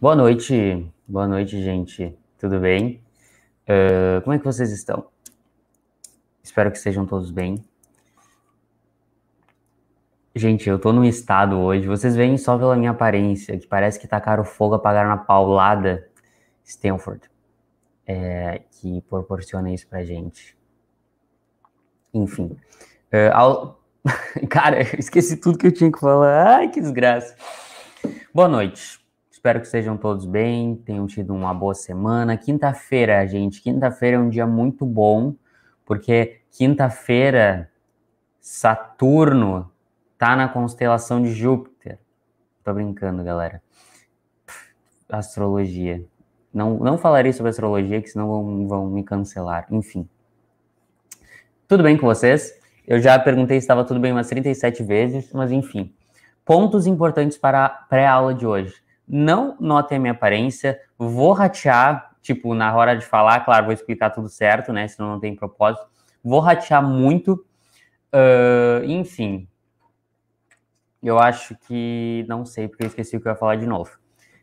Boa noite, boa noite, gente. Tudo bem? Uh, como é que vocês estão? Espero que estejam todos bem. Gente, eu tô num estado hoje, vocês veem só pela minha aparência, que parece que tacaram fogo, apagaram na paulada Stanford, é, que proporciona isso pra gente. Enfim. Uh, ao... Cara, eu esqueci tudo que eu tinha que falar. Ai, que desgraça. Boa noite. Espero que sejam todos bem, tenham tido uma boa semana. Quinta-feira, gente, quinta-feira é um dia muito bom, porque quinta-feira Saturno tá na constelação de Júpiter. Tô brincando, galera. Astrologia. Não, não falarei sobre astrologia, que senão vão, vão me cancelar. Enfim. Tudo bem com vocês? Eu já perguntei se estava tudo bem umas 37 vezes, mas enfim. Pontos importantes para a pré-aula de hoje não notem a minha aparência, vou ratear, tipo, na hora de falar, claro, vou explicar tudo certo, né? Senão não tem propósito. Vou ratear muito. Uh, enfim, eu acho que. Não sei, porque eu esqueci o que eu ia falar de novo.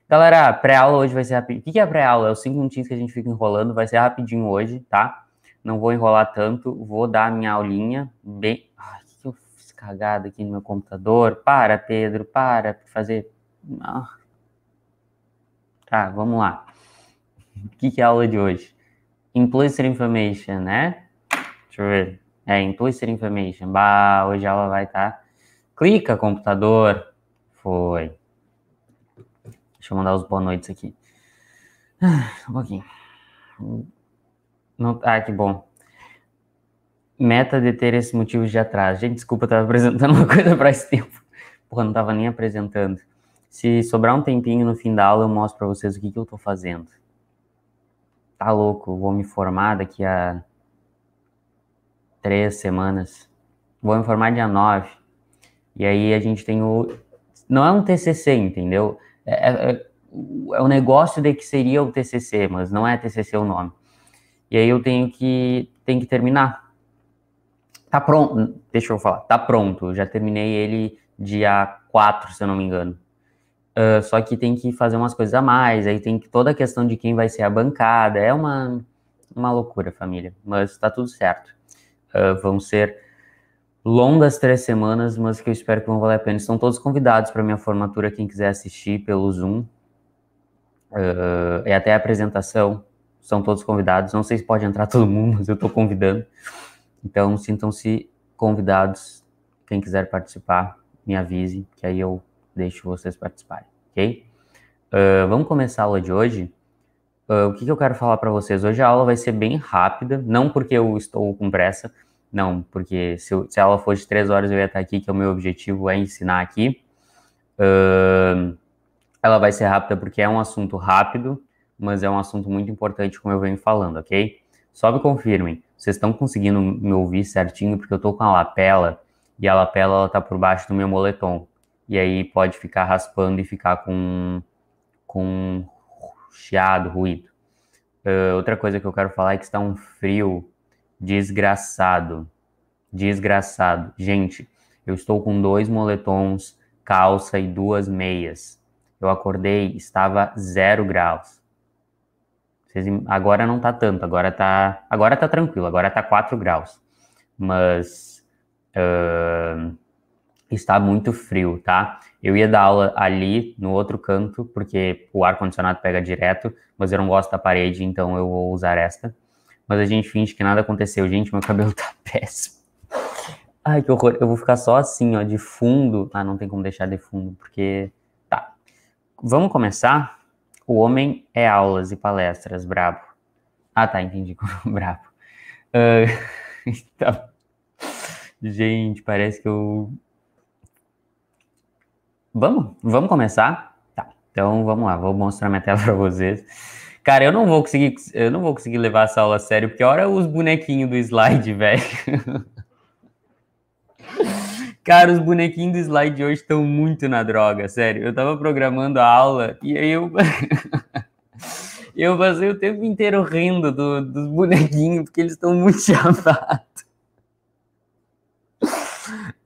Galera, pré-aula hoje vai ser rapidinho. O que é pré-aula? É os cinco minutinhos que a gente fica enrolando, vai ser rapidinho hoje, tá? Não vou enrolar tanto, vou dar a minha aulinha bem. Ai, que, que eu fiz cagada aqui no meu computador? Para, Pedro, para fazer. Ah. Tá, vamos lá. O que, que é a aula de hoje? Implicit information, né? Deixa eu ver. É, implicit information. Bah, hoje a aula vai estar. Tá. Clica, computador. Foi. Deixa eu mandar os boa noites aqui. Ah, um pouquinho. Não, ah, que bom. Meta de ter esse motivo de atraso. Gente, desculpa, eu tava apresentando uma coisa para esse tempo. Porra, não tava nem apresentando. Se sobrar um tempinho no fim da aula, eu mostro para vocês o que, que eu estou fazendo. Tá louco, vou me formar daqui a três semanas. Vou me formar dia 9. E aí a gente tem o. Não é um TCC, entendeu? É, é, é, é o negócio de que seria o TCC, mas não é TCC o nome. E aí eu tenho que, tenho que terminar. Tá pronto, deixa eu falar, tá pronto. já terminei ele dia 4, se eu não me engano. Uh, só que tem que fazer umas coisas a mais, aí tem toda a questão de quem vai ser a bancada, é uma, uma loucura, família, mas está tudo certo. Uh, vão ser longas três semanas, mas que eu espero que vão valer a pena. Estão todos convidados para minha formatura, quem quiser assistir pelo Zoom, uh, ah, e é até a apresentação, são todos convidados. Não sei se pode entrar todo mundo, mas eu estou convidando. Então, sintam-se convidados, quem quiser participar, me avise, que aí eu deixo vocês participarem, ok? Uh, vamos começar a aula de hoje. Uh, o que, que, eu quero falar para vocês? Hoje a aula vai ser bem rápida, não porque eu estou com pressa, não, porque se, eu, se a aula for de três horas eu ia estar aqui, que é o meu objetivo é ensinar aqui. Uh, ela vai ser rápida porque é um assunto rápido, mas é um assunto muito importante, como eu venho falando, ok? Só me confirmem, vocês estão conseguindo me ouvir certinho, porque eu estou com a lapela, e a lapela, ela tá por baixo do meu moletom, e aí pode ficar raspando e ficar com, com chiado, ruído. Uh, outra coisa que eu quero falar é que está um frio desgraçado. Desgraçado. Gente, eu estou com dois moletons, calça e duas meias. Eu acordei, estava zero graus. Vocês, agora não tá tanto, agora tá, agora tá tranquilo, agora tá quatro graus. Mas uh, está muito frio, tá? Eu ia dar aula ali, no outro canto, porque o ar-condicionado pega direto, mas eu não gosto da parede, então eu vou usar esta. Mas a gente finge que nada aconteceu. Gente, meu cabelo tá péssimo. Ai, que horror. Eu vou ficar só assim, ó, de fundo. Ah, não tem como deixar de fundo, porque... Tá. Vamos começar? O homem é aulas e palestras, brabo. Ah, tá, entendi como brabo. Uh... então... Gente, parece que eu Vamos? Vamos começar? Tá. Então vamos lá, vou mostrar minha tela para vocês. Cara, eu não vou conseguir, eu não vou conseguir levar essa aula a sério, porque olha é os bonequinhos do slide, velho. Cara, os bonequinhos do slide hoje estão muito na droga, sério. Eu tava programando a aula e aí eu eu passei o tempo inteiro rindo do, dos bonequinhos, porque eles estão muito chamados.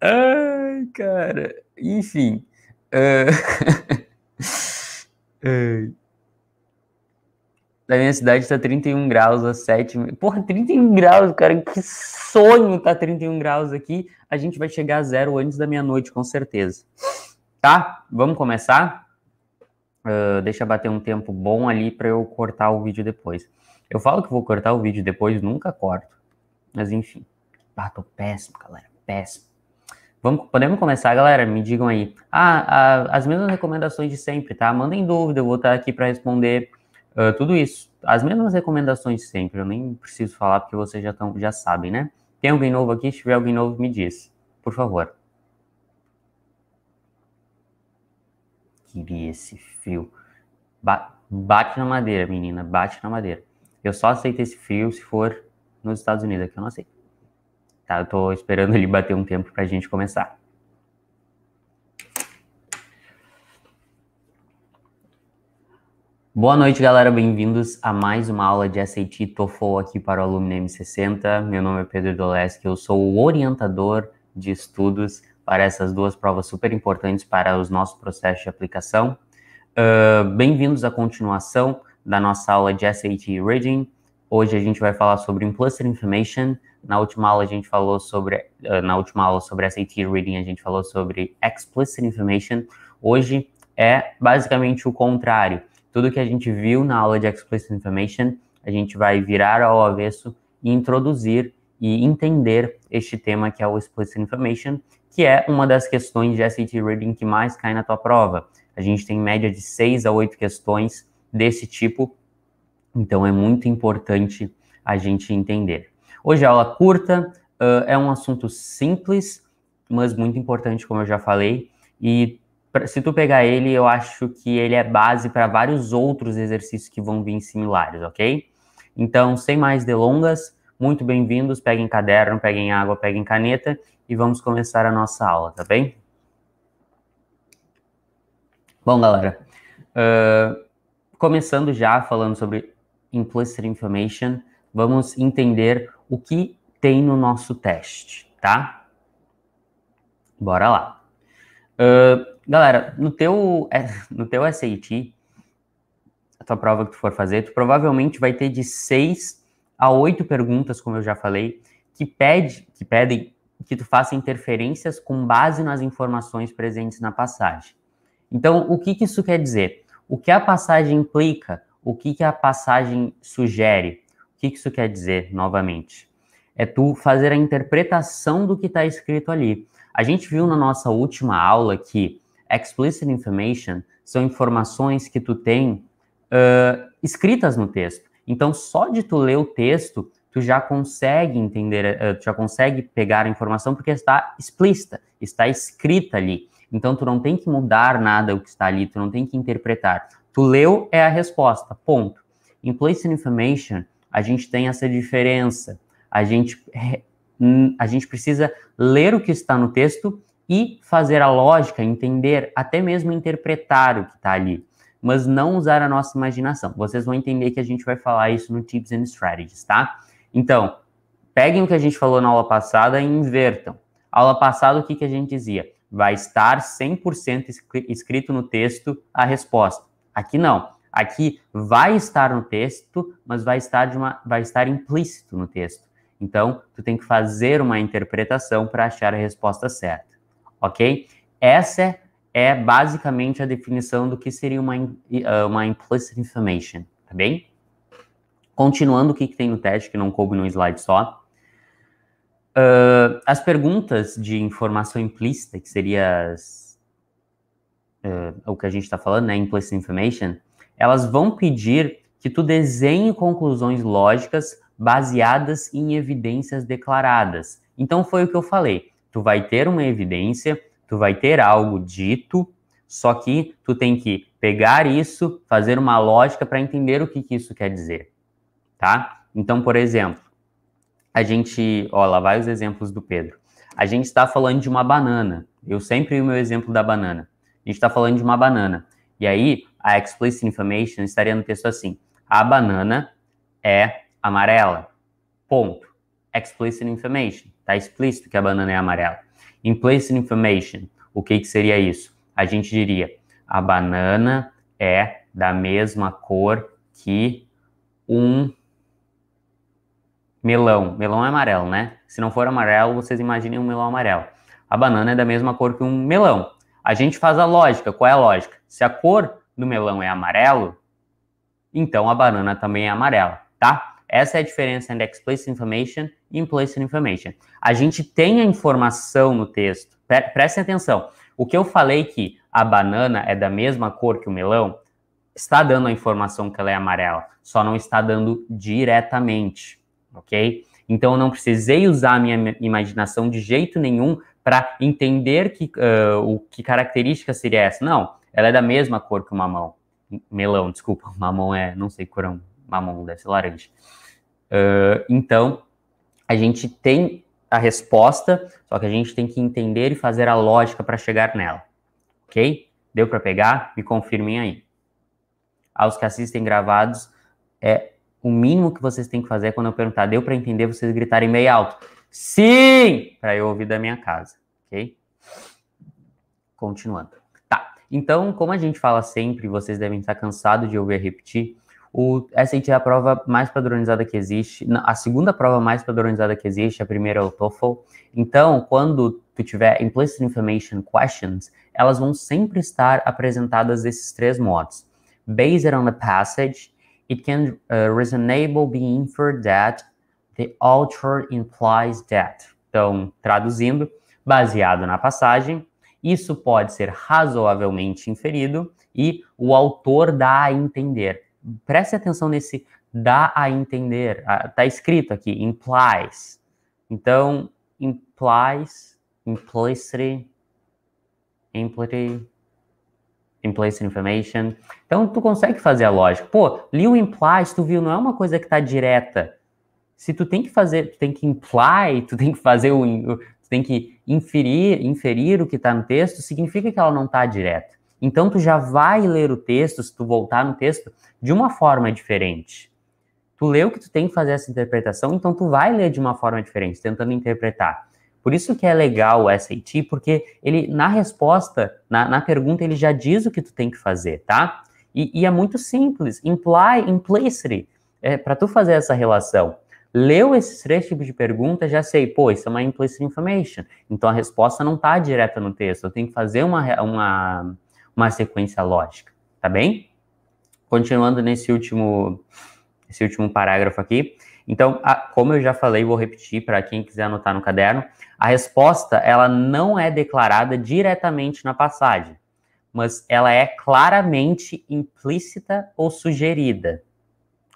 Ai, cara. Enfim, é. Uh... Na é. minha cidade tá 31 graus a 7. Porra, 31 graus, cara. Que sonho tá 31 graus aqui. A gente vai chegar a zero antes da meia-noite, com certeza. Tá? Vamos começar? Uh, deixa bater um tempo bom ali para eu cortar o vídeo depois. Eu falo que vou cortar o vídeo depois, nunca corto. Mas enfim. Ah, tô péssimo, galera. Péssimo. Vamos, podemos começar, galera? Me digam aí. Ah, a, as mesmas recomendações de sempre, tá? Mandem dúvida, eu vou estar aqui para responder uh, tudo isso. As mesmas recomendações de sempre, eu nem preciso falar porque vocês já, tão, já sabem, né? Tem alguém novo aqui? Se tiver alguém novo, me diz, por favor. Queria esse fio. Ba bate na madeira, menina, bate na madeira. Eu só aceito esse frio se for nos Estados Unidos, aqui eu não aceito. Tá, eu tô esperando ele bater um tempo para a gente começar. Boa noite, galera. Bem-vindos a mais uma aula de SAT TOEFL aqui para o Alumni M60. Meu nome é Pedro Doleski, eu sou o orientador de estudos para essas duas provas super importantes para os nossos processos de aplicação. Uh, Bem-vindos à continuação da nossa aula de SAT Reading. Hoje a gente vai falar sobre Implicit Information, na última aula a gente falou sobre, eh, na última aula sobre SAT Reading, a gente falou sobre explicit information. Hoje é basicamente o contrário. Tudo que a gente viu na aula de explicit information, a gente vai virar ao avesso e introduzir e entender este tema que é o explicit information, que é uma das questões de SAT Reading que mais cai na tua prova. A gente tem média de seis a oito questões desse tipo, então é muito importante a gente entender. Hoje aula curta, uh, é um assunto simples, mas muito importante, como eu já falei, e se tu pegar ele, eu acho que ele é base para vários outros exercícios que vão vir similares, ok? Então, sem mais delongas, muito bem-vindos, peguem caderno, peguem água, peguem caneta e vamos começar a nossa aula, tá bem? Bom, galera, uh, começando já falando sobre Implicit Information, vamos entender o que tem no nosso teste, tá? Bora lá. Uh, galera, no teu, é, no teu SAT, a tua prova que tu for fazer, tu provavelmente vai ter de seis a oito perguntas, como eu já falei, que, pede, que pedem que tu faça interferências com base nas informações presentes na passagem. Então, o que, que isso quer dizer? O que a passagem implica? O que, que a passagem sugere? O que isso quer dizer, novamente? É tu fazer a interpretação do que está escrito ali. A gente viu na nossa última aula que explicit information são informações que tu tem uh, escritas no texto. Então, só de tu ler o texto, tu já consegue entender, uh, tu já consegue pegar a informação porque está explícita, está escrita ali. Então, tu não tem que mudar nada o que está ali, tu não tem que interpretar. Tu leu é a resposta, ponto. Implicit information a gente tem essa diferença. A gente, hum, a gente precisa ler o que está no texto e fazer a lógica, entender, até mesmo interpretar o que está ali, mas não usar a nossa imaginação. Vocês vão entender que a gente vai falar isso no Tips and Strategies, tá? Então, peguem o que a gente falou na aula passada e invertam. Aula passada, o que, que a gente dizia? Vai estar 100% escrito no texto a resposta. Aqui não. Aqui vai estar no texto, mas vai estar, de uma, vai estar implícito no texto. Então, tu tem que fazer uma interpretação para achar a resposta certa, ok? Essa é, basicamente a definição do que seria uma, eh, uma implicit information, tá bem? Continuando o que, que tem no teste, que não coube num slide só. Uh, as perguntas de informação implícita, que seria as, uh, o que a gente está falando, né? Implicit information, elas vão pedir que tu desenhe conclusões lógicas baseadas em evidências declaradas. Então foi o que eu falei. Tu vai ter uma evidência, tu vai ter algo dito, só que tu tem que pegar isso, fazer uma lógica para entender o que, que, isso quer dizer, tá? Então, por exemplo, a gente, ó, lá vai os exemplos do Pedro. A gente está falando de uma banana. Eu sempre o meu exemplo da banana. A gente está falando de uma banana. E aí, a explicit information estaria no texto assim: a banana é amarela. Ponto. Explicit information. Está explícito que a banana é amarela. Implicit information. O que, que seria isso? A gente diria: a banana é da mesma cor que um melão. Melão é amarelo, né? Se não for amarelo, vocês imaginem um melão amarelo. A banana é da mesma cor que um melão. A gente faz a lógica. Qual é a lógica? Se a cor do melão é amarelo, então a banana também é amarela, tá? Essa é a diferença entre explicit information e implicit information. A gente tem a informação no texto. prestem atenção. O que eu falei que a banana é da mesma cor que o melão, está dando a informação que ela é amarela, só não está dando diretamente, ok? Então eu não precisei usar a minha imaginação de jeito nenhum para entender que, uh, o que característica seria essa. Não, ela é da mesma cor que o mamão. Melão, desculpa, mamão é, não sei cor é um mamão, deve ser laranja. Uh, então, a gente tem a resposta, só que a gente tem que entender e fazer a lógica para chegar nela. Ok? Deu para pegar? Me confirmem aí. Aos que assistem gravados, é o mínimo que vocês têm que fazer quando eu perguntar, deu para entender, vocês gritarem meio alto. Sim! Para eu ouvir da minha casa, ok? Continuando. Então, como a gente fala sempre, vocês devem estar cansados de ouvir repetir, o SAT é a prova mais padronizada que existe, a segunda prova mais padronizada que existe, a primeira é o TOEFL. Então, quando tu tiver Implicit Information Questions, elas vão sempre estar apresentadas esses três modos. Based on the passage, it can uh, reasonable be inferred that the author implies that. Então, traduzindo, baseado na passagem, isso pode ser razoavelmente inferido e o autor dá a entender. Preste atenção nesse dá a entender. Está escrito aqui, implies. Então, implies, implicitly, implicitly, implicit information. Então, tu consegue fazer a lógica. Pô, li o implies, tu viu, não é uma coisa que está direta. Se tu tem que fazer, tu tem que imply, tu tem que fazer o, tu tem que inferir, inferir o que está no texto, significa que ela não está direta. Então, tu já vai ler o texto, se tu voltar no texto, de uma forma diferente. Tu lê o que tu tem que fazer essa interpretação, então tu vai ler de uma forma diferente, tentando interpretar. Por isso que é legal o SAT, porque ele, na resposta, na, na pergunta, ele já diz o que tu tem que fazer, tá? E, e é muito simples. Imply, implicity, é, para tu fazer essa relação. Leu esses três tipos de perguntas, já sei, pô, isso é uma implicit information. Então a resposta não está direta no texto, eu tenho que fazer uma, uma, uma sequência lógica, tá bem? Continuando nesse último, esse último parágrafo aqui. Então, a, como eu já falei, vou repetir para quem quiser anotar no caderno, a resposta ela não é declarada diretamente na passagem, mas ela é claramente implícita ou sugerida.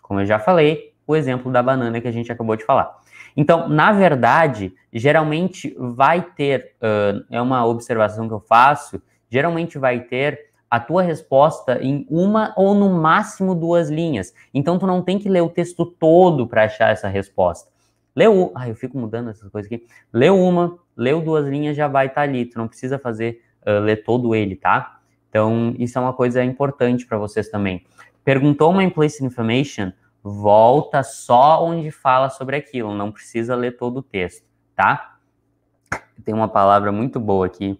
Como eu já falei, o exemplo da banana que a gente acabou de falar. Então, na verdade, geralmente vai ter, uh, é uma observação que eu faço, geralmente vai ter a tua resposta em uma ou no máximo duas linhas. Então, tu não tem que ler o texto todo para achar essa resposta. Leu, ai, eu fico mudando essas coisas aqui. Leu uma, leu duas linhas, já vai estar tá ali. Tu não precisa fazer, uh, ler todo ele, tá? Então, isso é uma coisa importante para vocês também. Perguntou uma implicit information, volta só onde fala sobre aquilo, não precisa ler todo o texto, tá? Tem uma palavra muito boa aqui,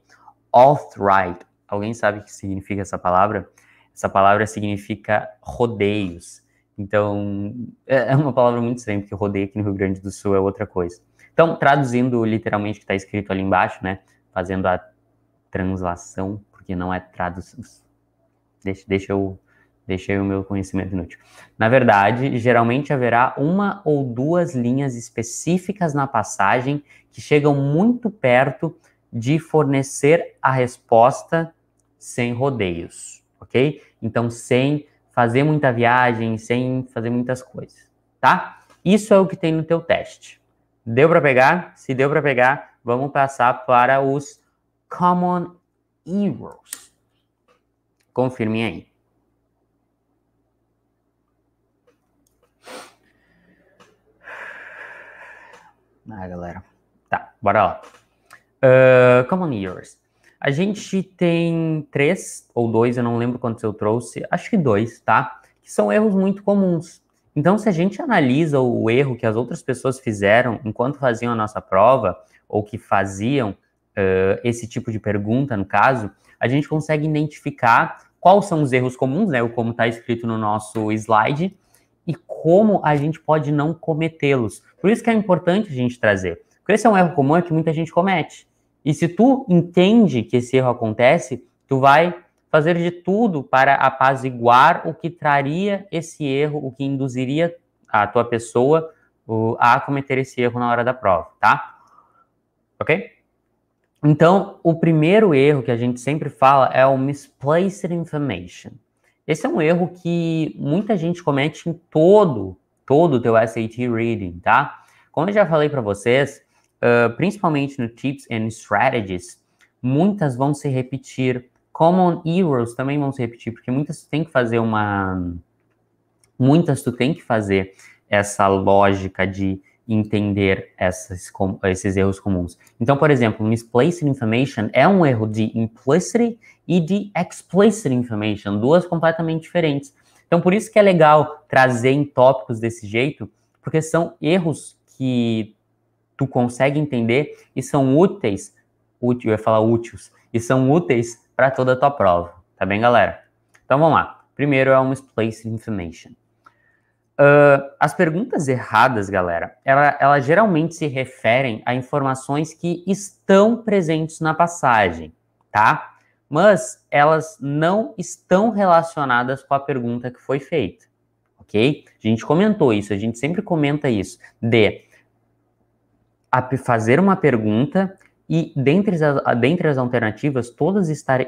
off-right. Alguém sabe o que significa essa palavra? Essa palavra significa rodeios. Então, é, é uma palavra muito estranha, porque rodeio aqui no Rio Grande do Sul é outra coisa. Então, traduzindo literalmente o que está escrito ali embaixo, né? Fazendo a translação, porque não é tradução. Deixa, deixa eu Deixei o meu conhecimento inútil. Na verdade, geralmente haverá uma ou duas linhas específicas na passagem que chegam muito perto de fornecer a resposta sem rodeios, ok? Então, sem fazer muita viagem, sem fazer muitas coisas, tá? Isso é o que tem no teu teste. Deu para pegar? Se deu para pegar, vamos passar para os common errors. Confirmem aí. Ah, galera. Tá, bora lá. Uh, on yours. A gente tem três ou dois, eu não lembro quantos eu trouxe, acho que dois, tá? Que são erros muito comuns. Então, se a gente analisa o erro que as outras pessoas fizeram enquanto faziam a nossa prova, ou que faziam uh, esse tipo de pergunta, no caso, a gente consegue identificar quais são os erros comuns, né? Como está escrito no nosso slide, e como a gente pode não cometê-los. Por isso que é importante a gente trazer. Porque esse é um erro comum é que muita gente comete. E se tu entende que esse erro acontece, tu vai fazer de tudo para apaziguar o que traria esse erro, o que induziria a tua pessoa a cometer esse erro na hora da prova, tá? Ok? Então, o primeiro erro que a gente sempre fala é o misplaced information. Esse é um erro que muita gente comete em todo, todo o teu SAT Reading, tá? Como eu já falei para vocês, uh, principalmente no Tips and Strategies, muitas vão se repetir. Common Errors também vão se repetir, porque muitas tu tem que fazer uma... Muitas tu tem que fazer essa lógica de entender essas, esses erros comuns. Então, por exemplo, misplaced information é um erro de implicit e de explicit information, duas completamente diferentes. Então, por isso que é legal trazer em tópicos desse jeito, porque são erros que tu consegue entender e são úteis, útil, eu ia falar úteis, e são úteis para toda a tua prova, tá bem, galera? Então, vamos lá. Primeiro é um misplaced information. Uh, as perguntas erradas, galera, elas ela geralmente se referem a informações que estão presentes na passagem, tá? Mas elas não estão relacionadas com a pergunta que foi feita, ok? A gente comentou isso, a gente sempre comenta isso, de fazer uma pergunta e dentre as, dentre as alternativas, todas, estar,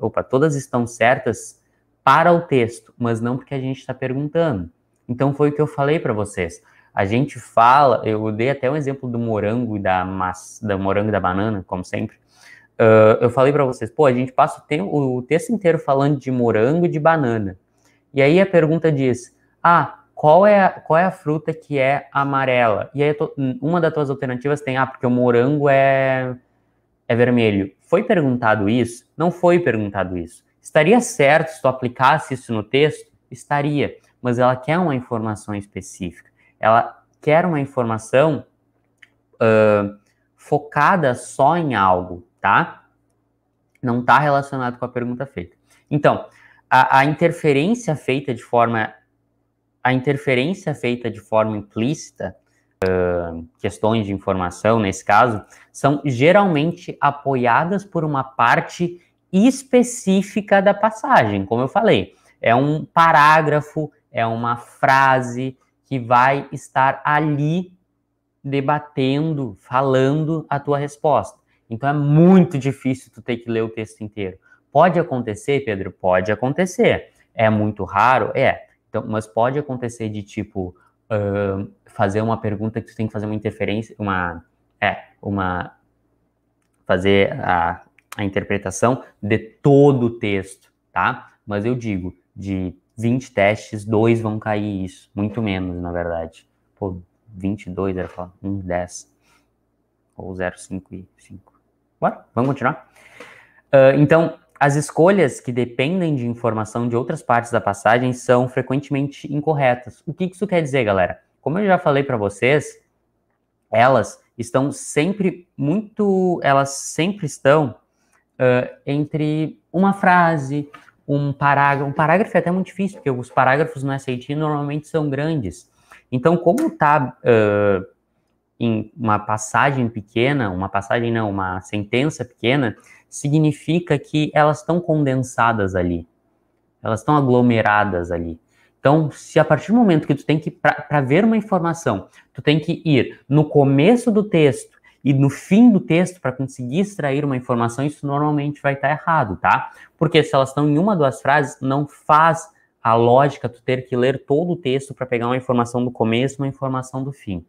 opa, todas estão certas para o texto, mas não porque a gente está perguntando. Então foi o que eu falei para vocês. A gente fala, eu dei até um exemplo do morango e da massa, da morango e da banana, como sempre. Uh, eu falei para vocês, pô, a gente passa o, tempo, o texto inteiro falando de morango e de banana. E aí a pergunta diz: ah, qual é a, qual é a fruta que é amarela? E aí tô, uma das tuas alternativas tem, ah, porque o morango é, é vermelho. Foi perguntado isso? Não foi perguntado isso. Estaria certo se tu aplicasse isso no texto? Estaria mas ela quer uma informação específica. Ela quer uma informação uh, focada só em algo, tá? Não está relacionado com a pergunta feita. Então, a, a interferência feita de forma a interferência feita de forma implícita, uh, questões de informação nesse caso, são geralmente apoiadas por uma parte específica da passagem, como eu falei. É um parágrafo, é uma frase que vai estar ali debatendo, falando a tua resposta. Então é muito difícil tu ter que ler o texto inteiro. Pode acontecer, Pedro? Pode acontecer. É muito raro? É. Então, mas pode acontecer de tipo uh, fazer uma pergunta que tu tem que fazer uma interferência, uma. É, uma. Fazer a, a interpretação de todo o texto, tá? Mas eu digo, de 20 testes, dois vão cair isso. Muito menos, na verdade. Pô, 22 era falar, 1, 10. Ou 0, 5 e 5. Bora, vamos continuar? Uh, então, as escolhas que dependem de informação de outras partes da passagem são frequentemente incorretas. O que isso quer dizer, galera? Como eu já falei para vocês, elas estão sempre muito, elas sempre estão uh, entre uma frase, um parágrafo. Um parágrafo é até muito difícil, porque os parágrafos no SAT normalmente são grandes. Então, como está uh, em uma passagem pequena, uma passagem não, uma sentença pequena, significa que elas estão condensadas ali. Elas estão aglomeradas ali. Então, se a partir do momento que tu tem que, para ver uma informação, tu tem que ir no começo do texto e no fim do texto, para conseguir extrair uma informação, isso normalmente vai estar tá errado, tá? Porque se elas estão em uma, duas frases, não faz a lógica tu ter que ler todo o texto para pegar uma informação do começo, uma informação do fim.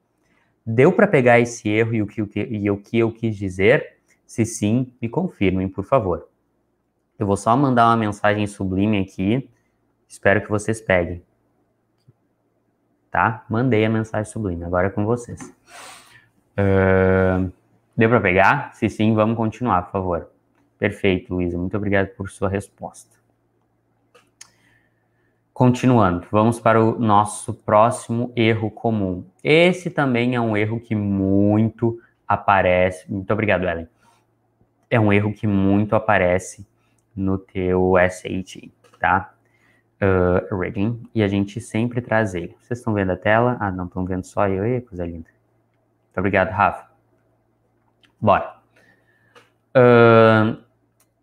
Deu para pegar esse erro e o, que, o que, e o que eu quis dizer? Se sim, me confirmem, por favor. Eu vou só mandar uma mensagem sublime aqui. Espero que vocês peguem. Tá? Mandei a mensagem sublime. Agora é com vocês deu para pegar? Se sim, vamos continuar, por favor. Perfeito, Luísa. Muito obrigado por sua resposta. Continuando, vamos para o nosso próximo erro comum. Esse também é um erro que muito aparece. Muito obrigado, Ellen. É um erro que muito aparece no teu SAT, tá? Uh, reading. E a gente sempre traz ele. Vocês estão vendo a tela? Ah, não estão vendo só eu. E coisa linda. Muito obrigado, Rafa. Bora. Uh,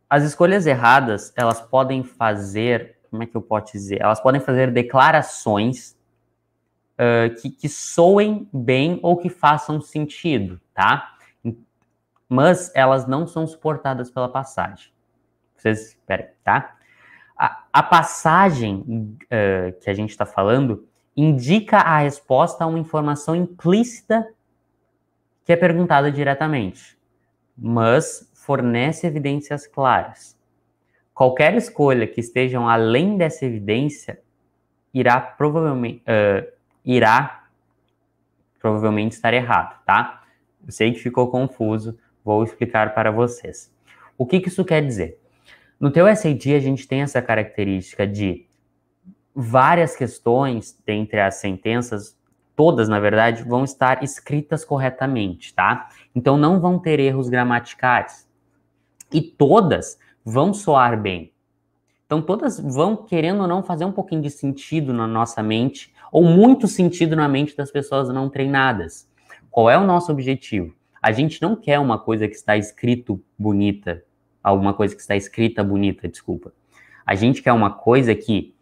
as escolhas erradas, elas podem fazer, como é que eu posso dizer? Elas podem fazer declarações uh, que, que soem bem ou que façam sentido, tá? Mas elas não são suportadas pela passagem. Vocês, esperem, tá? A, a passagem uh, que a gente está falando indica a resposta a uma informação implícita que é perguntada diretamente, mas fornece evidências claras. Qualquer escolha que estejam além dessa evidência irá provavelmente uh, irá provavelmente estar errado, tá? Eu sei que ficou confuso, vou explicar para vocês. O que, que isso quer dizer? No teu SAT a gente tem essa característica de várias questões dentre as sentenças todas, na verdade, vão estar escritas corretamente, tá? Então não vão ter erros gramaticais. E todas vão soar bem. Então todas vão querendo ou não fazer um pouquinho de sentido na nossa mente ou muito sentido na mente das pessoas não treinadas. Qual é o nosso objetivo? A gente não quer uma coisa que está escrito bonita, alguma coisa que está escrita bonita, desculpa. A gente quer uma coisa que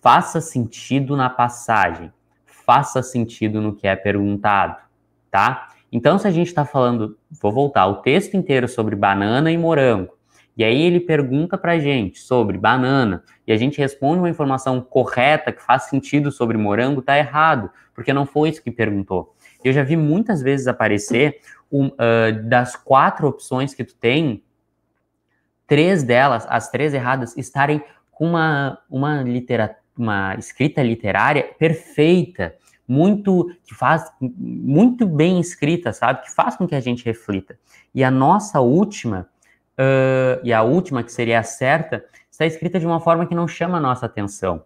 faça sentido na passagem, faça sentido no que é perguntado, tá? Então, se a gente está falando, vou voltar, o texto inteiro sobre banana e morango, e aí ele pergunta para a gente sobre banana, e a gente responde uma informação correta, que faz sentido sobre morango, tá errado, porque não foi isso que perguntou. Eu já vi muitas vezes aparecer um, uh, das quatro opções que tu tem, três delas, as três erradas, estarem com uma, uma literatura uma escrita literária perfeita, muito que faz muito bem escrita, sabe? Que faz com que a gente reflita. E a nossa última uh, e a última que seria a certa está escrita de uma forma que não chama a nossa atenção.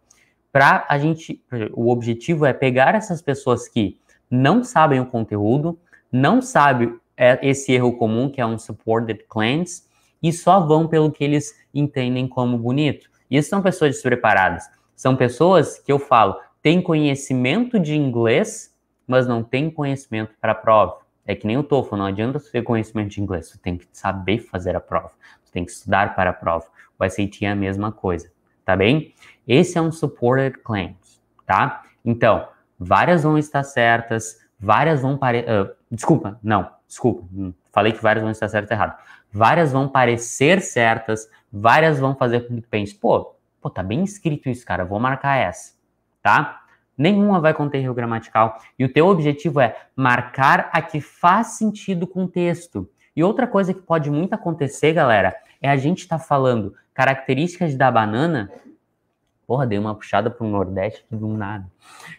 Para a gente, o objetivo é pegar essas pessoas que não sabem o conteúdo, não sabem é, esse erro comum que é um supported cleanse e só vão pelo que eles entendem como bonito. E isso são pessoas despreparadas. São pessoas que eu falo, têm conhecimento de inglês, mas não têm conhecimento para a prova. É que nem o TOEFL, não adianta você ter conhecimento de inglês, você tem que saber fazer a prova, você tem que estudar para a prova. O SAT é a mesma coisa, tá bem? Esse é um supported claims, tá? Então, várias vão estar certas, várias vão pare... Uh, desculpa, não, desculpa, hum, falei que várias vão estar certas e errado. Várias vão parecer certas, várias vão fazer com que pense, pô, Pô, tá bem escrito isso, cara, vou marcar essa, tá? Nenhuma vai conter erro gramatical. E o teu objetivo é marcar a que faz sentido com o texto. E outra coisa que pode muito acontecer, galera, é a gente estar tá falando características da banana. Porra, dei uma puxada pro Nordeste do nada.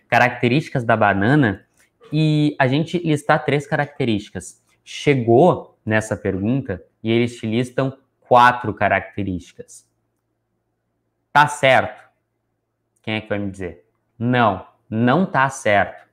Características da banana e a gente listar três características. Chegou nessa pergunta e eles te listam quatro características. Tá certo. Quem é que vai me dizer? Não, não tá certo.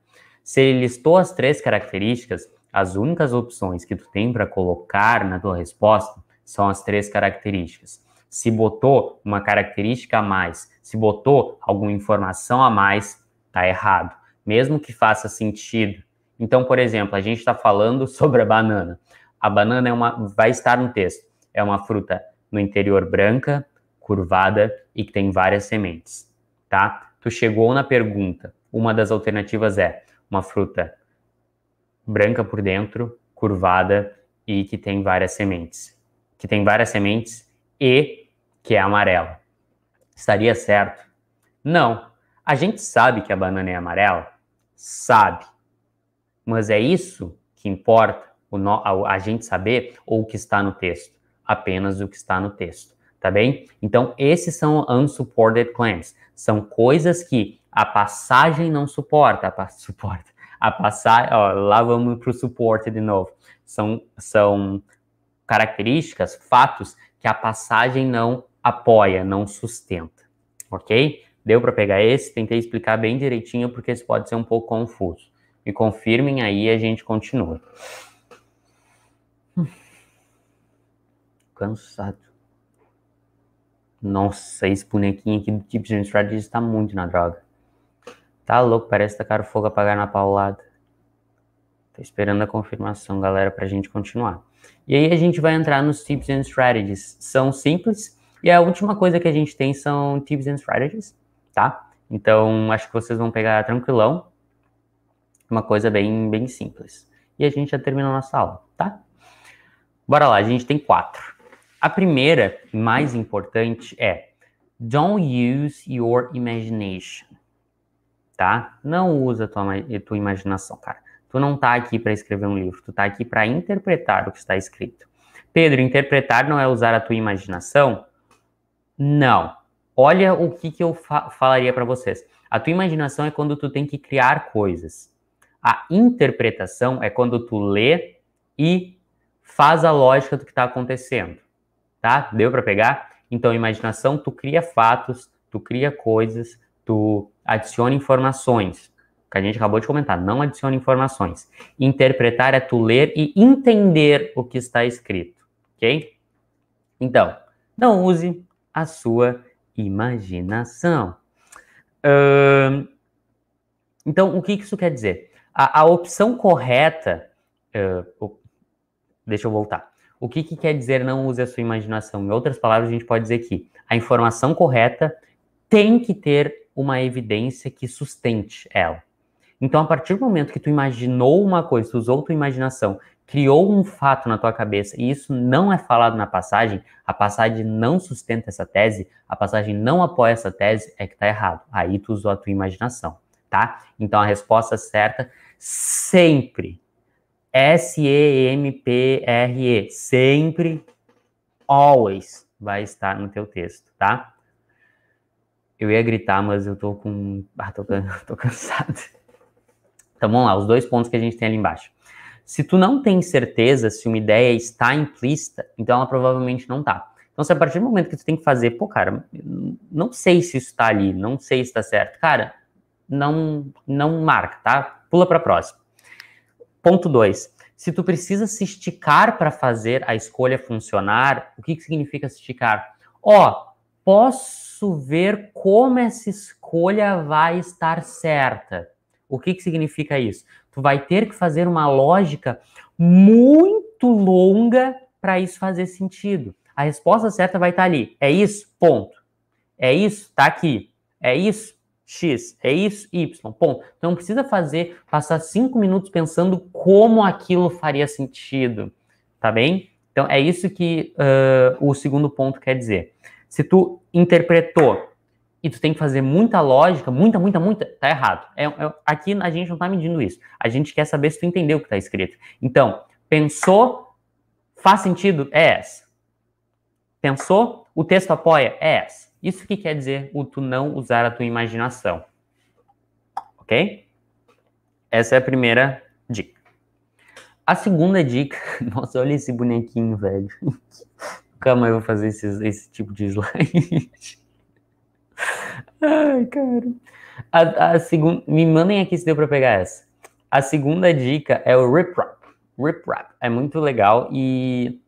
Se ele listou as três características, as únicas opções que tu tem para colocar na tua resposta são as três características. Se botou uma característica a mais, se botou alguma informação a mais, tá errado. Mesmo que faça sentido. Então, por exemplo, a gente está falando sobre a banana. A banana é uma, vai estar no texto. É uma fruta no interior branca, curvada e que tem várias sementes, tá? Tu chegou na pergunta. Uma das alternativas é uma fruta branca por dentro, curvada e que tem várias sementes. Que tem várias sementes e que é amarela. Estaria certo? Não. A gente sabe que a banana é amarela? Sabe. Mas é isso que importa o a gente saber ou o que está no texto? Apenas o que está no texto tá bem? Então, esses são unsupported claims. São coisas que a passagem não suporta, a suporta. A passagem, ó, lá vamos para o suporte de novo. São, são características, fatos que a passagem não apoia, não sustenta, ok? Deu para pegar esse? Tentei explicar bem direitinho porque isso pode ser um pouco confuso. Me confirmem aí a gente continua. Hum. Cansado. Nossa, esse bonequinho aqui do Tips and Strategies tá muito na droga. Tá louco, parece que tacaram fogo apagar na paulada. Tô esperando a confirmação, galera, pra gente continuar. E aí a gente vai entrar nos Tips and Strategies. São simples. E a última coisa que a gente tem são Tips and Strategies, tá? Então, acho que vocês vão pegar tranquilão. Uma coisa bem, bem simples. E a gente já terminou nossa aula, tá? Bora lá, a gente tem quatro. A primeira, mais importante, é don't use your imagination, tá? Não usa a tua, tua imaginação, cara. Tu não tá aqui para escrever um livro, tu tá aqui para interpretar o que está escrito. Pedro, interpretar não é usar a tua imaginação? Não. Olha o que, que eu fa falaria para vocês. A tua imaginação é quando tu tem que criar coisas. A interpretação é quando tu lê e faz a lógica do que está acontecendo tá? Deu para pegar? Então, imaginação, tu cria fatos, tu cria coisas, tu adiciona informações, que a gente acabou de comentar, não adiciona informações. Interpretar é tu ler e entender o que está escrito, ok? Então, não use a sua imaginação. então, o que isso quer dizer? A, a opção correta. Uh, deixa eu voltar. O que, que quer dizer não use a sua imaginação? Em outras palavras, a gente pode dizer que a informação correta tem que ter uma evidência que sustente ela. Então, a partir do momento que tu imaginou uma coisa, tu usou tua imaginação, criou um fato na tua cabeça e isso não é falado na passagem, a passagem não sustenta essa tese, a passagem não apoia essa tese, é que tá errado. Aí tu usou a tua imaginação, tá? Então, a resposta certa sempre S-E-M-P-R-E. Sempre, always vai estar no teu texto, tá? Eu ia gritar, mas eu tô com. Ah, tô, tô cansado. Então vamos lá, os dois pontos que a gente tem ali embaixo. Se tu não tem certeza se uma ideia está implícita, então ela provavelmente não está. Então, se a partir do momento que tu tem que fazer, pô, cara, não sei se isso está ali, não sei se está certo, cara, não, não marca, tá? Pula para próxima. Ponto 2. Se tu precisa se esticar para fazer a escolha funcionar, o que, que significa se esticar? Ó, oh, posso ver como essa escolha vai estar certa. O que, que significa isso? Tu vai ter que fazer uma lógica muito longa para isso fazer sentido. A resposta certa vai estar tá ali. É isso? Ponto. É isso? Tá aqui. É isso? X, é isso, Y. Bom, então precisa fazer, passar cinco minutos pensando como aquilo faria sentido, tá bem? Então, é isso que uh, o segundo ponto quer dizer. Se tu interpretou e tu tem que fazer muita lógica, muita, muita, muita, tá errado. É, é, aqui a gente não tá medindo isso. A gente quer saber se tu entendeu o que tá escrito. Então, pensou, faz sentido? É essa. Pensou? O texto apoia? É essa. Isso que quer dizer o tu não usar a tua imaginação. Ok? Essa é a primeira dica. A segunda dica. Nossa, olha esse bonequinho, velho. Calma, eu vou fazer esse, esse tipo de slide. Ai, cara. A, a segunda, me mandem aqui se deu para pegar essa. A segunda dica é o rip Riprap Rip é muito legal e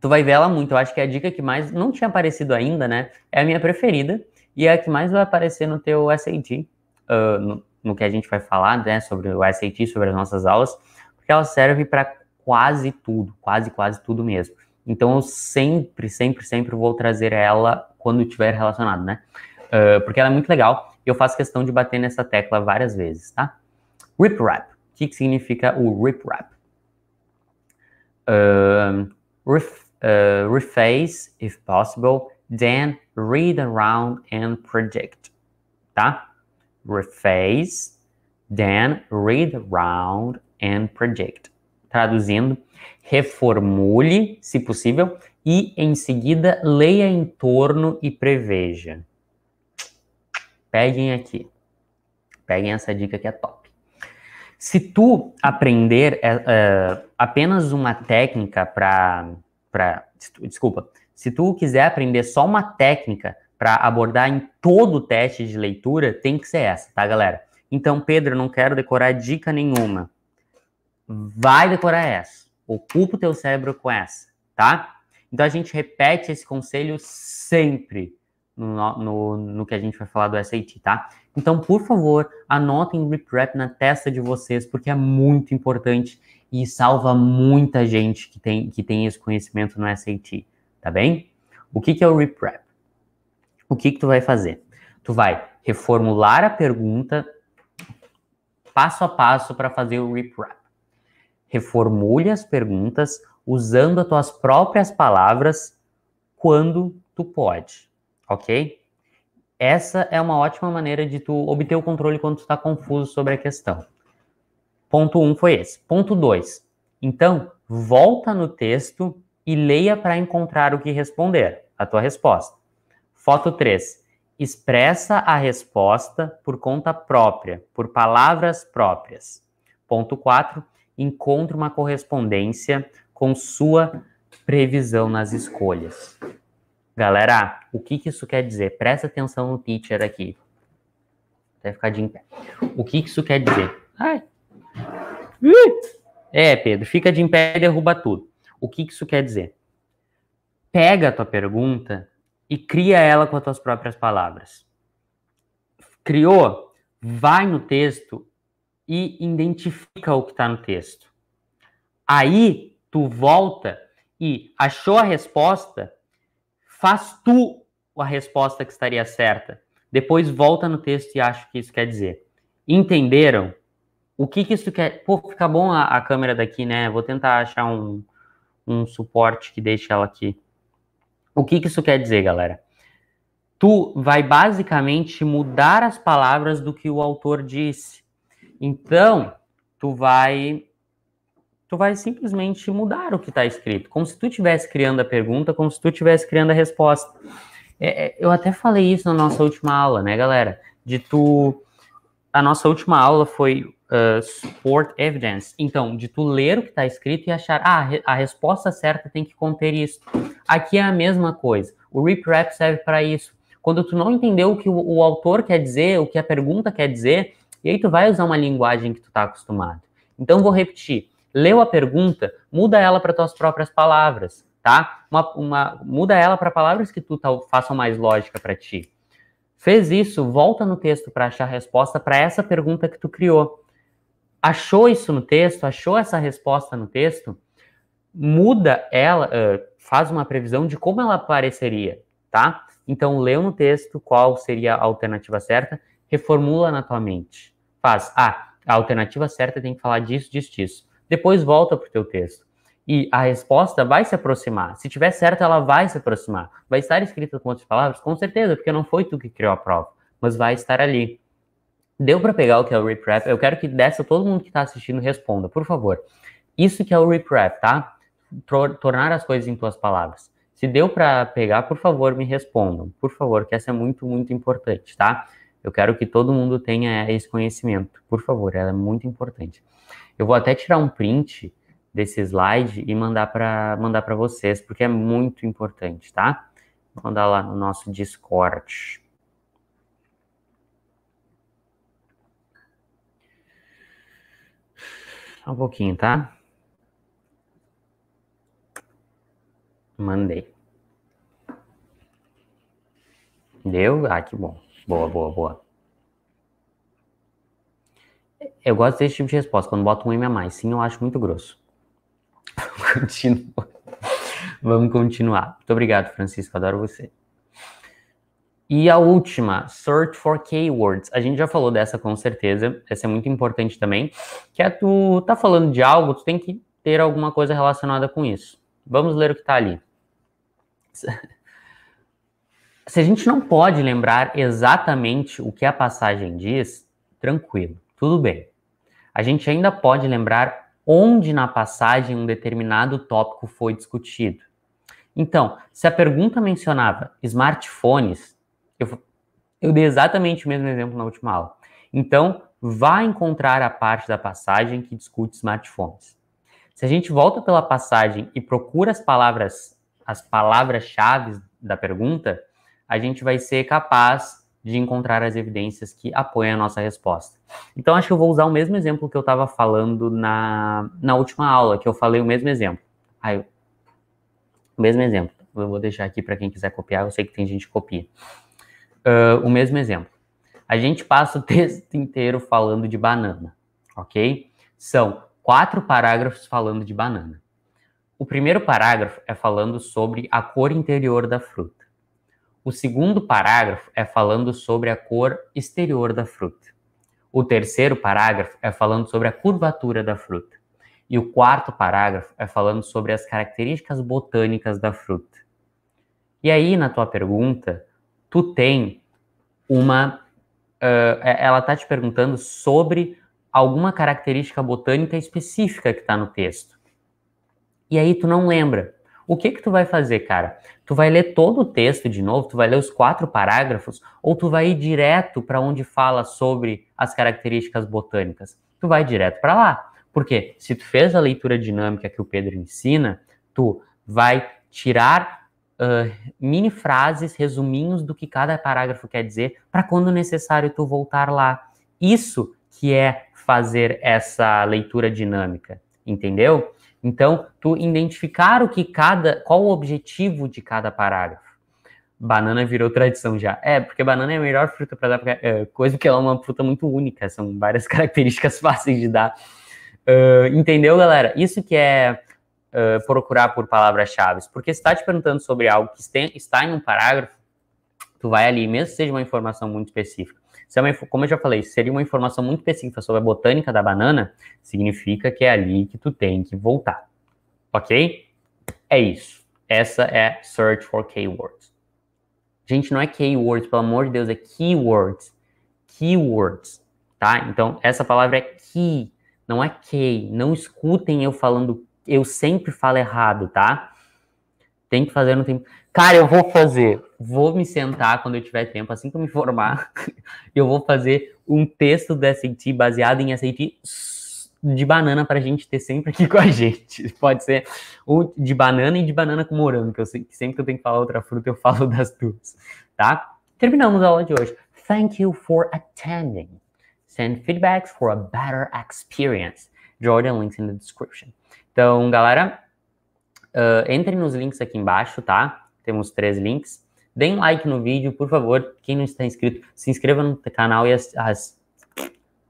tu vai ver ela muito. Eu acho que é a dica que mais não tinha aparecido ainda, né? É a minha preferida e é a que mais vai aparecer no teu SAT, uh, ah, no, no, que a gente vai falar, né? Sobre o SAT, sobre as nossas aulas, porque ela serve para quase tudo, quase, quase tudo mesmo. Então eu sempre, sempre, sempre vou trazer ela quando tiver relacionado, né? Uh, porque ela é muito legal e eu faço questão de bater nessa tecla várias vezes, tá? Rip Rap. O que, que significa o Rip Rap? Uh, uh, reface, if possible, then read around and predict, tá? Reface, then read around and predict. Traduzindo, reformule, se possível, e em seguida leia em torno e preveja. Peguem aqui. Peguem essa dica que é top. Se tu aprender eh, eh, apenas uma técnica para para desculpa, se tu quiser aprender só uma técnica para abordar em todo o teste de leitura, tem que ser essa, tá, galera? Então, Pedro, não quero decorar dica nenhuma. Vai decorar essa. Ocupa o teu cérebro com essa, tá? Então a gente repete esse conselho sempre no, no, no que a gente vai falar do SAT, tá? Então, por favor, anotem RipRap na testa de vocês, porque é muito importante e salva muita gente que tem, que tem esse conhecimento no SAT, tá bem? O que, que é o RePrep? O que, que tu vai fazer? Tu vai reformular a pergunta passo a passo para fazer o RePrep. Reformule as perguntas usando as tuas próprias palavras quando tu pode, ok? Essa é uma ótima maneira de tu obter o controle quando tu está confuso sobre a questão. Ponto 1 um foi esse. Ponto 2. Então, volta no texto e leia para encontrar o que responder, a tua resposta. Foto 3. Expressa a resposta por conta própria, por palavras próprias. Ponto 4. Encontre uma correspondência com sua previsão nas escolhas. Galera, o que, que isso quer dizer? Presta atenção no teacher aqui. Até ficar de em pé. O que, que isso quer dizer? Ai, é, Pedro, fica de em pé e derruba tudo. O que isso quer dizer? Pega a tua pergunta e cria ela com as tuas próprias palavras. Criou? Vai no texto e identifica o que está no texto. Aí tu volta e achou a resposta, faz tu a resposta que estaria certa. Depois volta no texto e acha o que isso quer dizer. Entenderam? O que, que isso quer. Pô, fica bom a, a câmera daqui, né? Vou tentar achar um, um suporte que deixe ela aqui. O que, que isso quer dizer, galera? Tu vai basicamente mudar as palavras do que o autor disse. Então, tu vai tu vai simplesmente mudar o que está escrito, como se tu estivesse criando a pergunta, como se tu estivesse criando a resposta. É, é, eu até falei isso na nossa última aula, né, galera? De tu a nossa última aula foi uh, eh, support evidence. Então, de tu ler o que está escrito e achar, ah, a resposta certa tem que conter isso. Aqui é a mesma coisa. O RipRap serve para isso. Quando tu não entendeu o que o, o, autor quer dizer, o que a pergunta quer dizer, e aí tu vai usar uma linguagem que tu está acostumado. Então, vou repetir. Leu a pergunta, muda ela para tuas próprias palavras, tá? Uma, uma, muda ela para palavras que tu tá, façam mais lógica para ti. Fez isso, volta no texto para achar a resposta para essa pergunta que tu criou. Achou isso no texto? Achou essa resposta no texto? Muda ela, eh, faz uma previsão de como ela apareceria, tá? Então, leu no texto qual seria a alternativa certa, reformula na tua mente. Faz, ah, a alternativa certa tem que falar disso, disso, disso. Depois volta para o teu texto. E a resposta vai se aproximar. Se tiver certo, ela vai se aproximar. Vai estar escrita com outras palavras? Com certeza, porque não foi tu que criou a prova, mas vai estar ali. Deu para pegar o que é o reprep? Eu quero que dessa todo mundo que está assistindo responda, por favor. Isso que é o reprep, tá? Tornar as coisas em tuas palavras. Se deu para pegar, por favor, me respondam. Por favor, que essa é muito, muito importante, tá? Eu quero que todo mundo tenha esse conhecimento. Por favor, ela é muito importante. Eu vou até tirar um print desse slide e mandar para mandar para vocês, porque é muito importante, tá? Vou mandar lá no nosso Discord. Só um pouquinho, tá? Mandei. Deu? Ah, que bom. Boa, boa, boa. Eu gosto desse tipo de resposta, quando bota um M a mais. Sim, eu acho muito grosso continua. Vamos continuar. Muito obrigado, Francisco. Adoro você. E a última, Search for Keywords. A gente já falou dessa com certeza. Essa é muito importante também. Que é tu tá falando de algo, tu tem que ter alguma coisa relacionada com isso. Vamos ler o que está ali. Se a gente não pode lembrar exatamente o que a passagem diz, tranquilo, tudo bem. A gente ainda pode lembrar onde na passagem um determinado tópico foi discutido. Então, se a pergunta mencionava smartphones, eu, eu dei exatamente o mesmo exemplo na última aula. Então, vá encontrar a parte da passagem que discute smartphones. Se a gente volta pela passagem e procura as palavras as palavras-chave da pergunta, a gente vai ser capaz de encontrar as evidências que apoiam a nossa resposta. Então, acho que eu vou usar o mesmo exemplo que eu estava falando na, na última aula, que eu falei o mesmo exemplo. Aí, o mesmo exemplo. Eu vou deixar aqui para quem quiser copiar, eu sei que tem gente que copia. Uh, o mesmo exemplo. A gente passa o texto inteiro falando de banana, ok? São quatro parágrafos falando de banana. O primeiro parágrafo é falando sobre a cor interior da fruta. O segundo parágrafo é falando sobre a cor exterior da fruta. O terceiro parágrafo é falando sobre a curvatura da fruta. E o quarto parágrafo é falando sobre as características botânicas da fruta. E aí, na tua pergunta, tu tem uma. Uh, ela está te perguntando sobre alguma característica botânica específica que está no texto. E aí tu não lembra. O que que tu vai fazer, cara? Tu vai ler todo o texto de novo, tu vai ler os quatro parágrafos, ou tu vai ir direto para onde fala sobre as características botânicas? Tu vai direto para lá. Porque se tu fez a leitura dinâmica que o Pedro ensina, tu vai tirar uh, mini frases, resuminhos do que cada parágrafo quer dizer, para quando necessário tu voltar lá. Isso que é fazer essa leitura dinâmica, entendeu? Então, tu identificar o que cada, qual o objetivo de cada parágrafo. Banana virou tradição já. É, porque banana é a melhor fruta para dar, é, coisa que ela é uma fruta muito única, são várias características fáceis de dar. Uh, entendeu, galera? Isso que é uh, procurar por palavras-chave. Porque se está te perguntando sobre algo que está em um parágrafo, tu vai ali, mesmo que seja uma informação muito específica. Se é uma, como eu já falei, seria uma informação muito específica sobre a botânica da banana, significa que é ali que tu tem que voltar. Ok? É isso. Essa é Search for Keywords. Gente, não é keywords, pelo amor de Deus, é keywords. Keywords, tá? Então, essa palavra é key, não é key. Não escutem eu falando, eu sempre falo errado, tá? Tem que fazer no tempo. Cara, eu vou fazer. Vou me sentar quando eu tiver tempo, assim que eu me formar. eu vou fazer um texto do SAT baseado em SAT de banana para a gente ter sempre aqui com a gente. Pode ser um de banana e de banana com morango, que eu sei que sempre que eu tenho que falar outra fruta, eu falo das duas, tá? Terminamos a aula de hoje. Thank you for attending. Send feedbacks for a better experience. Jordan links in the description. Então, galera, uh, entrem nos links aqui embaixo, tá? temos três links. Deem like no vídeo, por favor. Quem não está inscrito, se inscreva no canal e as, as,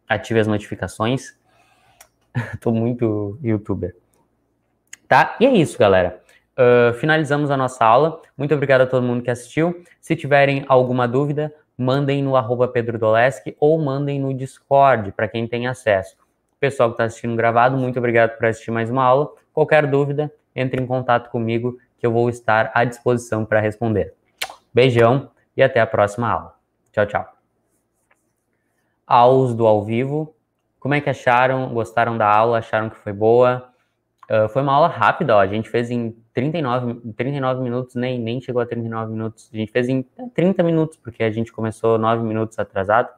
ative as notificações. estou muito youtuber. Tá? E é isso, galera. Uh, finalizamos a nossa aula. Muito obrigado a todo mundo que assistiu. Se tiverem alguma dúvida, mandem no arroba Pedro Doleschi ou mandem no Discord, para quem tem acesso. pessoal que está assistindo gravado, muito obrigado por assistir mais uma aula. Qualquer dúvida, entre em contato comigo que eu vou estar à disposição para responder. Beijão e até a próxima aula. Tchau, tchau. Aos do ao vivo. Como é que acharam? Gostaram da aula? Acharam que foi boa? Uh, foi uma aula rápida, ó. A gente fez em 39, 39 minutos, nem, nem chegou a 39 minutos. A gente fez em 30 minutos, porque a gente começou 9 minutos atrasado,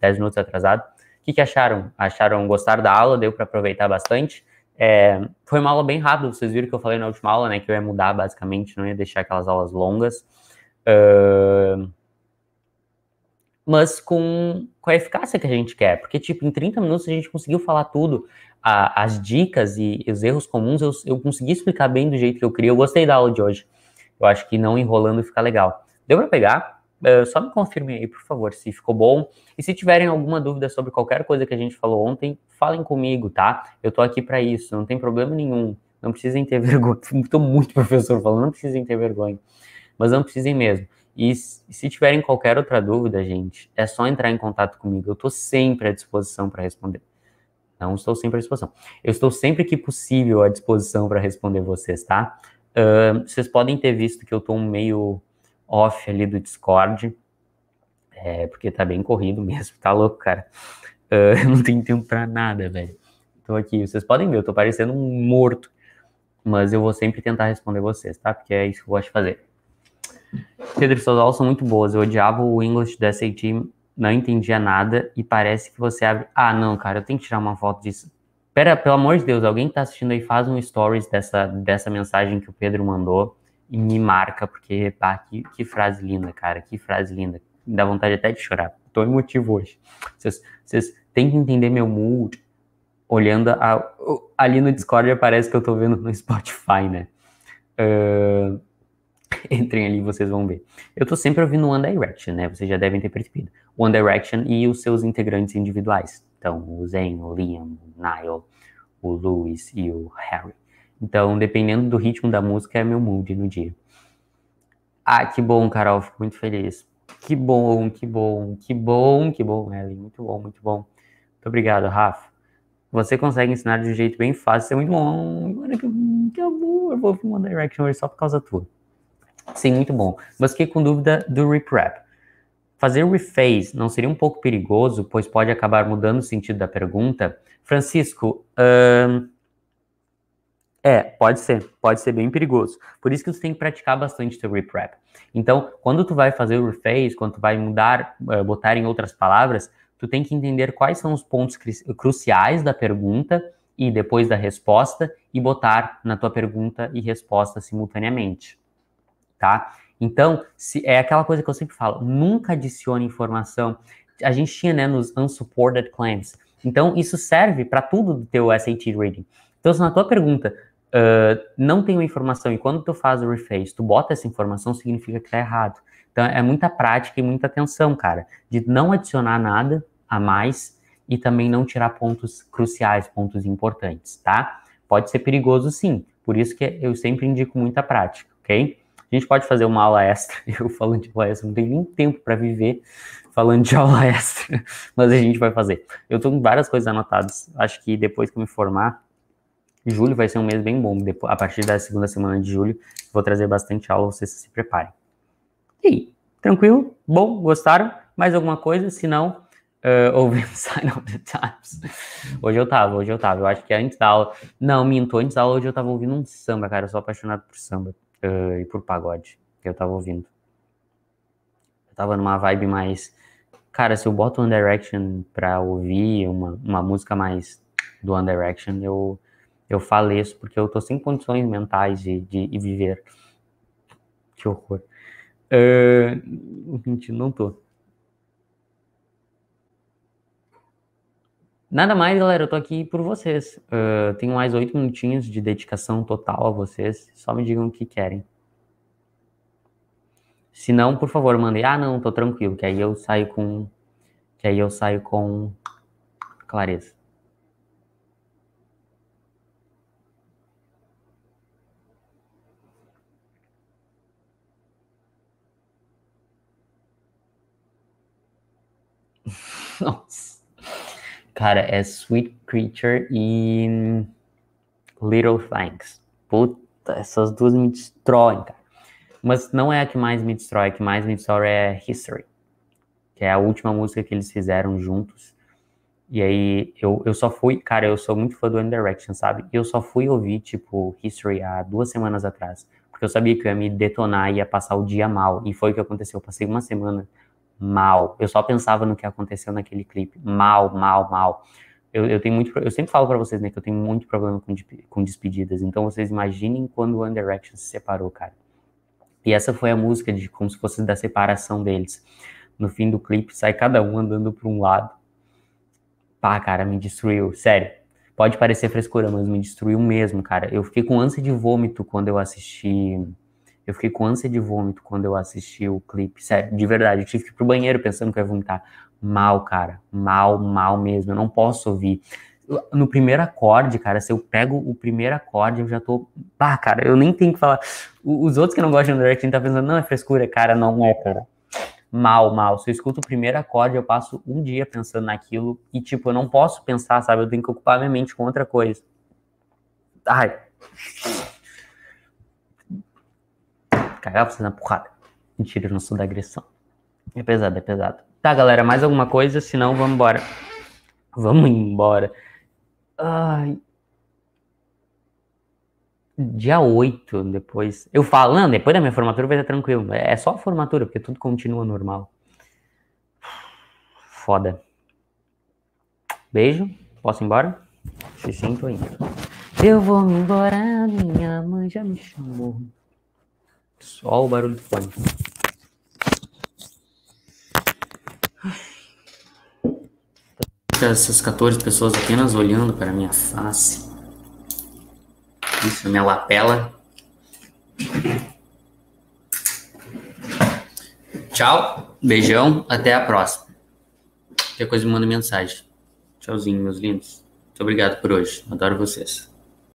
10 minutos atrasado. O que, que acharam? Acharam, gostaram da aula? Deu para aproveitar bastante? É, foi uma aula bem rápida, vocês viram que eu falei na última aula, né? Que eu ia mudar basicamente, não ia deixar aquelas aulas longas. Uh, mas com, com a eficácia que a gente quer. Porque, tipo, em 30 minutos a gente conseguiu falar tudo. A, as dicas e, os erros comuns eu, eu consegui explicar bem do jeito que eu queria. Eu gostei da aula de hoje. Eu acho que não enrolando fica legal. Deu para pegar? Ah, só me confirme aí, por favor, se ficou bom. E se tiverem alguma dúvida sobre qualquer coisa que a gente falou ontem, falem comigo, tá? Eu tô aqui para isso, não tem problema nenhum. Não precisem ter vergonha. Tô muito professor falando, não precisem ter vergonha. Mas não precisem mesmo. E se tiverem qualquer outra dúvida, gente, é só entrar em contato comigo. Eu tô sempre à disposição para responder. Não estou sempre à disposição. Eu estou sempre que possível à disposição para responder vocês, tá? Uh, vocês podem ter visto que eu tô meio off ali do Discord, é, porque tá bem corrido mesmo, tá louco, cara. Uh, não tem tempo pra nada, velho. Tô aqui, vocês podem ver, eu tô parecendo um morto, mas eu vou sempre tentar responder vocês, tá? Porque é isso que eu gosto de fazer. Pedro, suas aulas são muito boas. Eu odiava o English do SAT, não entendia nada e parece que você abre. Ah, não, cara, eu tenho que tirar uma foto disso. Pera, pelo amor de Deus, alguém que tá assistindo aí faz um stories dessa, dessa mensagem que o Pedro mandou e me marca, porque, pá, que, que frase linda, cara, que frase linda. Me dá vontade até de chorar. Tô emotivo hoje. Vocês têm que entender meu mood olhando a, ali no Discord, parece que eu tô vendo no Spotify, né? Uh, entrem ali, vocês vão ver. Eu tô sempre ouvindo One Direction, né? Vocês já devem ter percebido. One Direction e os seus integrantes individuais. Então, o Zayn, o Liam, o Niall, o Lewis e o Harry. Então, dependendo do ritmo da música, é meu mood no dia. Ah, que bom, Carol, fico muito feliz. Que bom, que bom, que bom, que bom, Ellen. Muito bom, muito bom. Muito obrigado, Rafa. Você consegue ensinar de um jeito bem fácil, é muito bom. Agora que, que amor, eu vou filmar Direction hoje só por causa tua. Sim, muito bom. Mas fiquei com dúvida do reprep. Fazer Reface não seria um pouco perigoso, pois pode acabar mudando o sentido da pergunta? Francisco, hum, é, pode ser, pode ser bem perigoso. Por isso que você tem que praticar bastante teu reprep. Então, quando tu vai fazer o reface, quando tu vai mudar, eh, botar em outras palavras, tu tem que entender quais são os pontos cruciais da pergunta e depois da resposta e botar na tua pergunta e resposta simultaneamente, tá? Então, se, é aquela coisa que eu sempre falo, nunca adicione informação. A gente tinha, né, nos unsupported claims. Então, isso serve para tudo do teu SAT reading. Então, se na tua pergunta uh, não tem uma informação e quando tu faz o reface, tu bota essa informação, significa que tá errado. Então é muita prática e muita atenção, cara, de não adicionar nada a mais e também não tirar pontos cruciais, pontos importantes, tá? Pode ser perigoso sim, por isso que eu sempre indico muita prática, ok? A gente pode fazer uma aula extra, eu falando de aula extra, não tenho nem tempo para viver falando de aula extra, mas a gente vai fazer. Eu tô com várias coisas anotadas, acho que depois que eu me formar, Julho vai ser um mês bem bom. Depois, a partir da segunda semana de julho, vou trazer bastante aula, vocês se preparem. E aí, tranquilo? Bom? Gostaram? Mais alguma coisa? Se não, uh, eh, ouvindo Sign of the Times. Hoje eu tava, hoje eu tava. Eu acho que antes da aula. Não, minto, antes da aula hoje eu tava ouvindo um samba, cara. Eu sou apaixonado por samba uh, e por pagode. Eu tava ouvindo. Eu tava numa vibe mais. Cara, se eu boto One Direction pra ouvir uma, uma música mais do One Direction, eu, eu faleço porque eu tô sem condições mentais de, de, de viver. Que horror. Uh, mentira, não tô. Nada mais, galera, eu tô aqui por vocês. Uh, tenho mais oito minutinhos de dedicação total a vocês. Só me digam o que querem. Se não, por favor, mandem. Ah, não, tô tranquilo, que aí eu saio com. Que aí eu saio com clareza. Nossa. Cara, é Sweet Creature e Little Things. Puta, essas duas me destroem, cara. Mas não é a que mais me destrói. A que mais me destrói é History. Que é a última música que eles fizeram juntos. E aí, eu, eu só fui... Cara, eu sou muito fã do One Direction, sabe? E eu só fui ouvir, tipo, History há duas semanas atrás. Porque eu sabia que eu ia me detonar e ia passar o dia mal. E foi o que aconteceu. Eu passei uma semana mal. Eu só pensava no que aconteceu naquele clipe. Mal, mal, mal. Eu, eu tenho muito. Eu sempre falo para vocês, né, que eu tenho muito problema com, com despedidas. Então vocês imaginem quando o Under Action se separou, cara. E essa foi a música de como se fosse da separação deles. No fim do clipe, sai cada um andando para um lado. Pá, cara, me destruiu. Sério. Pode parecer frescura, mas me destruiu mesmo, cara. Eu fiquei com ânsia de vômito quando eu assisti eu fiquei com ânsia de vômito quando eu assisti o clipe. Sério, de verdade, eu tive que ir pro banheiro pensando que eu ia vomitar. Mal, cara. Mal, mal mesmo. Eu não posso ouvir. No primeiro acorde, cara, se eu pego o primeiro acorde, eu já tô. Pá, cara, eu nem tenho que falar. Os outros que não gostam do Directing tá pensando, não, é frescura, cara, não é, cara. Mal, mal. Se eu escuto o primeiro acorde, eu passo um dia pensando naquilo e, tipo, eu não posso pensar, sabe? Eu tenho que ocupar minha mente com outra coisa. Ai cagar você na porrada. Mentira, eu não sou da agressão. É pesado, é pesado. Tá, galera, mais alguma coisa? Se não, vamos embora. Vamos embora. Ai. Dia 8, depois. Eu falando, depois da minha formatura vai estar tranquilo. É, é só a formatura, porque tudo continua normal. Foda. Beijo. Posso ir embora? Se sinto ainda indo. Eu vou me embora, minha mãe já me chamou. Só o barulho do fone. Essas 14 pessoas apenas olhando para minha face. Isso, minha lapela. Tchau, beijão, até a próxima. Qualquer coisa me manda mensagem. Tchauzinho, meus lindos. Muito obrigado por hoje. Adoro vocês.